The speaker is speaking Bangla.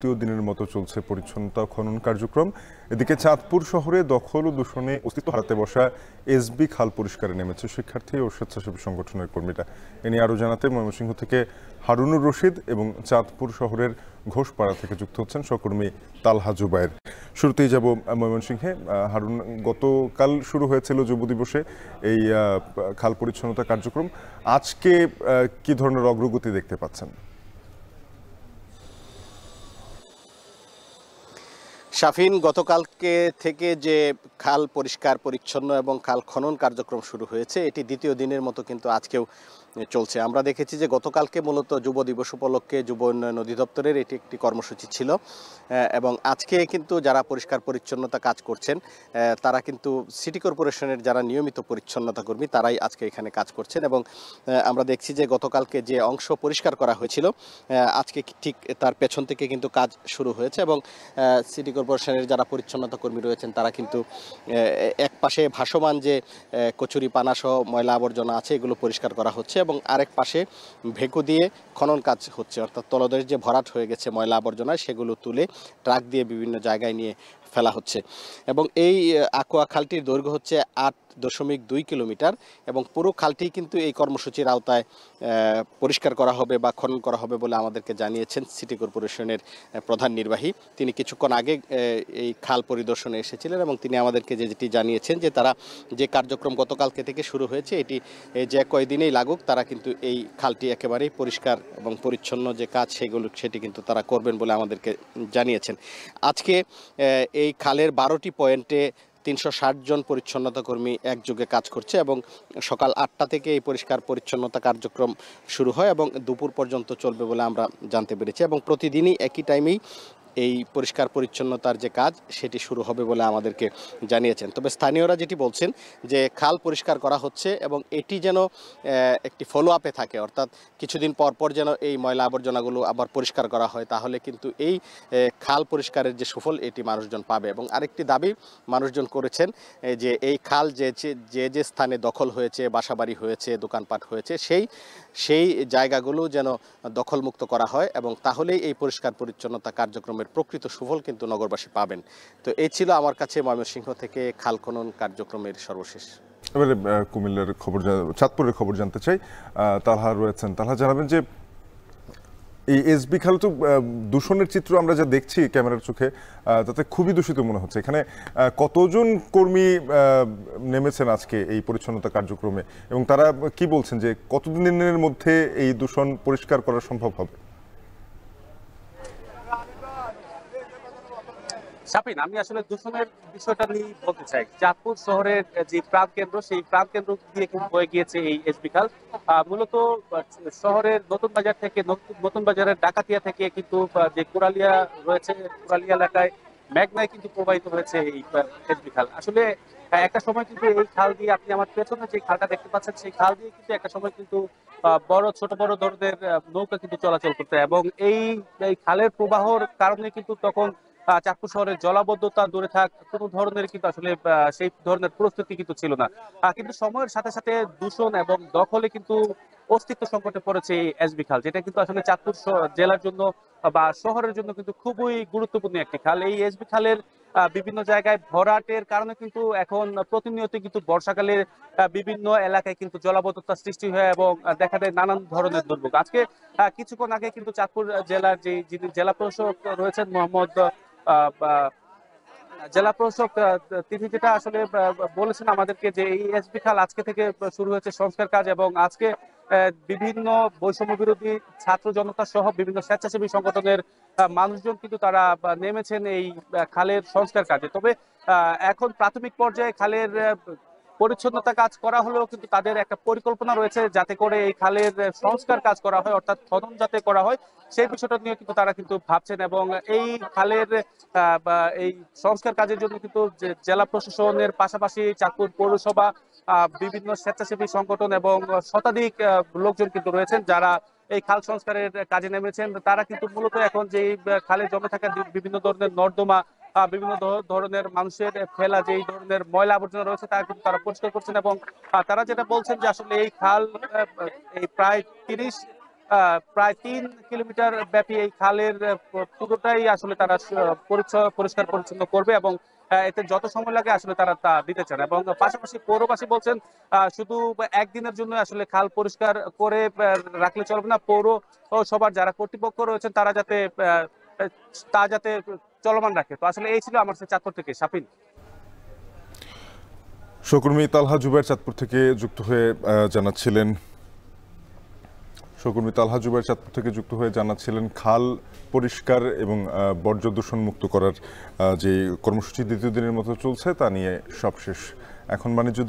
তৃতীয় দিনের মতো চলছে পরিচ্ছন্নতা খনন কার্যক্রম এদিকে চাঁদপুর শহরে দখল ও দূষণে অস্তিত্ব হারাতে বসা এসবি খাল পরিষ্কারে নেমেছে শিক্ষার্থী ও স্বেচ্ছাসেবী সংগঠনের কর্মীরা এ নিয়ে আরও জানাতে ময়মনসিংহ থেকে হারুনুর রশিদ এবং চাঁদপুর শহরের ঘোষপাড়া থেকে যুক্ত হচ্ছেন সহকর্মী তালহা জুবায়ের শুরুতেই যাব ময়মনসিংহে হারুন গতকাল শুরু হয়েছিল যুব দিবসে এই খাল পরিচ্ছন্নতা কার্যক্রম আজকে কি ধরনের অগ্রগতি দেখতে পাচ্ছেন শাফিন গতকালকে থেকে যে খাল পরিষ্কার পরিচ্ছন্ন এবং খাল খনন কার্যক্রম শুরু হয়েছে এটি দ্বিতীয় দিনের মতো কিন্তু আজকেও চলছে আমরা দেখেছি যে গতকালকে মূলত যুব দিবস উপলক্ষে যুব উন্নয়ন অধিদপ্তরের এটি একটি কর্মসূচি ছিল এবং আজকে কিন্তু যারা পরিষ্কার পরিচ্ছন্নতা কাজ করছেন তারা কিন্তু সিটি কর্পোরেশনের যারা নিয়মিত পরিচ্ছন্নতা কর্মী তারাই আজকে এখানে কাজ করছেন এবং আমরা দেখছি যে গতকালকে যে অংশ পরিষ্কার করা হয়েছিল আজকে ঠিক তার পেছন থেকে কিন্তু কাজ শুরু হয়েছে এবং সিটি কর্পোরেশনের যারা পরিচ্ছন্নতা কর্মী রয়েছেন তারা কিন্তু এক পাশে ভাসমান যে কচুরি পানাসহ ময়লা আবর্জনা আছে এগুলো পরিষ্কার করা হচ্ছে এবং আরেক পাশে ভেকু দিয়ে খনন কাজ হচ্ছে অর্থাৎ তলদেশ যে ভরাট হয়ে গেছে ময়লা আবর্জনা সেগুলো তুলে ট্রাক দিয়ে বিভিন্ন জায়গায় নিয়ে ফেলা হচ্ছে এবং এই আকোয়া খালটির দৈর্ঘ্য হচ্ছে আট দশমিক দুই কিলোমিটার এবং পুরো খালটি কিন্তু এই কর্মসূচির আওতায় পরিষ্কার করা হবে বা খনন করা হবে বলে আমাদেরকে জানিয়েছেন সিটি কর্পোরেশনের প্রধান নির্বাহী তিনি কিছুক্ষণ আগে এই খাল পরিদর্শনে এসেছিলেন এবং তিনি আমাদেরকে যে যেটি জানিয়েছেন যে তারা যে কার্যক্রম গতকালকে থেকে শুরু হয়েছে এটি যে কয়দিনেই লাগুক তারা কিন্তু এই খালটি একেবারেই পরিষ্কার এবং পরিচ্ছন্ন যে কাজ সেগুলো সেটি কিন্তু তারা করবেন বলে আমাদেরকে জানিয়েছেন আজকে এই এই খালের বারোটি পয়েন্টে তিনশো জন পরিচ্ছন্নতা কর্মী একযোগে কাজ করছে এবং সকাল আটটা থেকে এই পরিষ্কার পরিচ্ছন্নতা কার্যক্রম শুরু হয় এবং দুপুর পর্যন্ত চলবে বলে আমরা জানতে পেরেছি এবং প্রতিদিনই একই টাইমেই এই পরিষ্কার পরিচ্ছন্নতার যে কাজ সেটি শুরু হবে বলে আমাদেরকে জানিয়েছেন তবে স্থানীয়রা যেটি বলছেন যে খাল পরিষ্কার করা হচ্ছে এবং এটি যেন একটি ফলো আপে থাকে অর্থাৎ কিছুদিন পর পর যেন এই ময়লা আবর্জনাগুলো আবার পরিষ্কার করা হয় তাহলে কিন্তু এই খাল পরিষ্কারের যে সুফল এটি মানুষজন পাবে এবং আরেকটি দাবি মানুষজন করেছেন যে এই খাল যে যে যে স্থানে দখল হয়েছে বাসাবাড়ি হয়েছে দোকানপাট হয়েছে সেই সেই জায়গাগুলো যেন দখলমুক্ত করা হয় এবং তাহলেই এই পরিষ্কার পরিচ্ছন্নতা কার্যক্রমের গ্রামের প্রকৃত সুফল কিন্তু নগরবাসী পাবেন তো এই ছিল আমার কাছে ময়মনসিংহ থেকে খাল খনন কার্যক্রমের সর্বশেষ এবারে কুমিল্লার খবর চাঁদপুরের খবর জানতে চাই তালহা রয়েছেন তালহা জানাবেন যে এই এসবি খাল তো দূষণের চিত্র আমরা যা দেখছি ক্যামেরার চোখে তাতে খুবই দূষিত মনে হচ্ছে এখানে কতজন কর্মী নেমেছেন আজকে এই পরিচ্ছন্নতা কার্যক্রমে এবং তারা কি বলছেন যে কতদিনের মধ্যে এই দূষণ পরিষ্কার করা সম্ভব হবে সাপিন আমি আসলে দূষণের বিষয়টা নিয়ে বলতে চাই চাঁদপুর শহরের যে প্রাণ কেন্দ্র সেই প্রাণ কেন্দ্র দিয়ে কিন্তু হয়ে গিয়েছে এই এসপি মূলত শহরের নতুন বাজার থেকে নতুন বাজারের ডাকাতিয়া থেকে কিন্তু যে কোরালিয়া রয়েছে কোরালিয়া এলাকায় ম্যাগনায় কিন্তু প্রবাহিত হয়েছে এই এসবি খাল আসলে একটা সময় কিন্তু এই খাল দিয়ে আপনি আমার পেছনে যে খালটা দেখতে পাচ্ছেন সেই খাল দিয়ে কিন্তু একটা সময় কিন্তু বড় ছোট বড় ধরনের নৌকা কিন্তু চলাচল করতে এবং এই খালের প্রবাহর কারণে কিন্তু তখন চাঁদপুর শহরের জলাবদ্ধতা দূরে থাক কোন ধরনের কিন্তু আসলে সেই ধরনের প্রস্তুতি কিন্তু ছিল না কিন্তু সময়ের সাথে সাথে দূষণ এবং দখলে কিন্তু অস্তিত্ব সংকটে পড়েছে এই এসবি খাল যেটা কিন্তু আসলে চাঁদপুর জেলার জন্য বা শহরের জন্য কিন্তু খুবই গুরুত্বপূর্ণ একটি খাল এই এসবি খালের বিভিন্ন জায়গায় ভরাটের কারণে কিন্তু এখন প্রতিনিয়ত কিন্তু বর্ষাকালে বিভিন্ন এলাকায় কিন্তু জলাবদ্ধতা সৃষ্টি হয় এবং দেখা যায় নানান ধরনের দুর্ভোগ আজকে কিছুক্ষণ আগে কিন্তু চাঁদপুর জেলার যে জেলা প্রশাসক রয়েছেন মোহাম্মদ জেলা প্রশাসক তিনি যেটা আসলে বলেছেন আমাদেরকে যে এই এসবি খাল আজকে থেকে শুরু হয়েছে সংস্কার কাজ এবং আজকে বিভিন্ন বৈষম্য বিরোধী ছাত্র জনতা সহ বিভিন্ন স্বেচ্ছাসেবী সংগঠনের মানুষজন কিন্তু তারা নেমেছেন এই খালের সংস্কার কাজে তবে এখন প্রাথমিক পর্যায়ে খালের পরিচ্ছন্নতা কাজ করা হলেও কিন্তু তাদের একটা পরিকল্পনা রয়েছে যাতে করে এই খালের সংস্কার কাজ করা হয় অর্থাৎ খনন যাতে করা হয় সেই বিষয়টা নিয়ে কিন্তু তারা কিন্তু ভাবছেন এবং এই খালের এই সংস্কার কাজের জন্য কিন্তু জেলা প্রশাসনের পাশাপাশি চাঁদপুর পৌরসভা বিভিন্ন স্বেচ্ছাসেবী সংগঠন এবং শতাধিক লোকজন কিন্তু রয়েছেন যারা এই খাল সংস্কারের কাজে নেমেছেন তারা কিন্তু মূলত এখন যে খালে জমে থাকা বিভিন্ন ধরনের নর্দমা বিভিন্ন ধরনের মানুষের ফেলা যে ধরনের ময়লা আবর্জনা রয়েছে তা কিন্তু তারা পরিষ্কার করছেন এবং তারা যেটা বলছেন যে আসলে এই খাল এই প্রায় তিরিশ প্রায় তিন কিলোমিটার ব্যাপী এই খালের পুরোটাই আসলে তারা পরিষ্কার পরিচ্ছন্ন করবে এবং এতে যত সময় লাগে আসলে তারা তা দিতে চান এবং পাশাপাশি পৌরবাসী বলছেন শুধু একদিনের জন্য আসলে খাল পরিষ্কার করে রাখলে চলবে না পৌর সবার যারা কর্তৃপক্ষ রয়েছেন তারা যাতে তা যাতে চলমান রাখে তো আসলে এই ছিল আমার চাঁদপুর থেকে সাপিন সকর্মী তালহা জুবের চাঁদপুর থেকে যুক্ত হয়ে জানাচ্ছিলেন সহকর্মী তালহা জুবের চাঁদপুর থেকে যুক্ত হয়ে জানাচ্ছিলেন খাল পরিষ্কার এবং বর্জ্য দূষণ মুক্ত করার যে কর্মসূচি দ্বিতীয় দিনের মতো চলছে তা নিয়ে সবশেষ এখন বাণিজ্য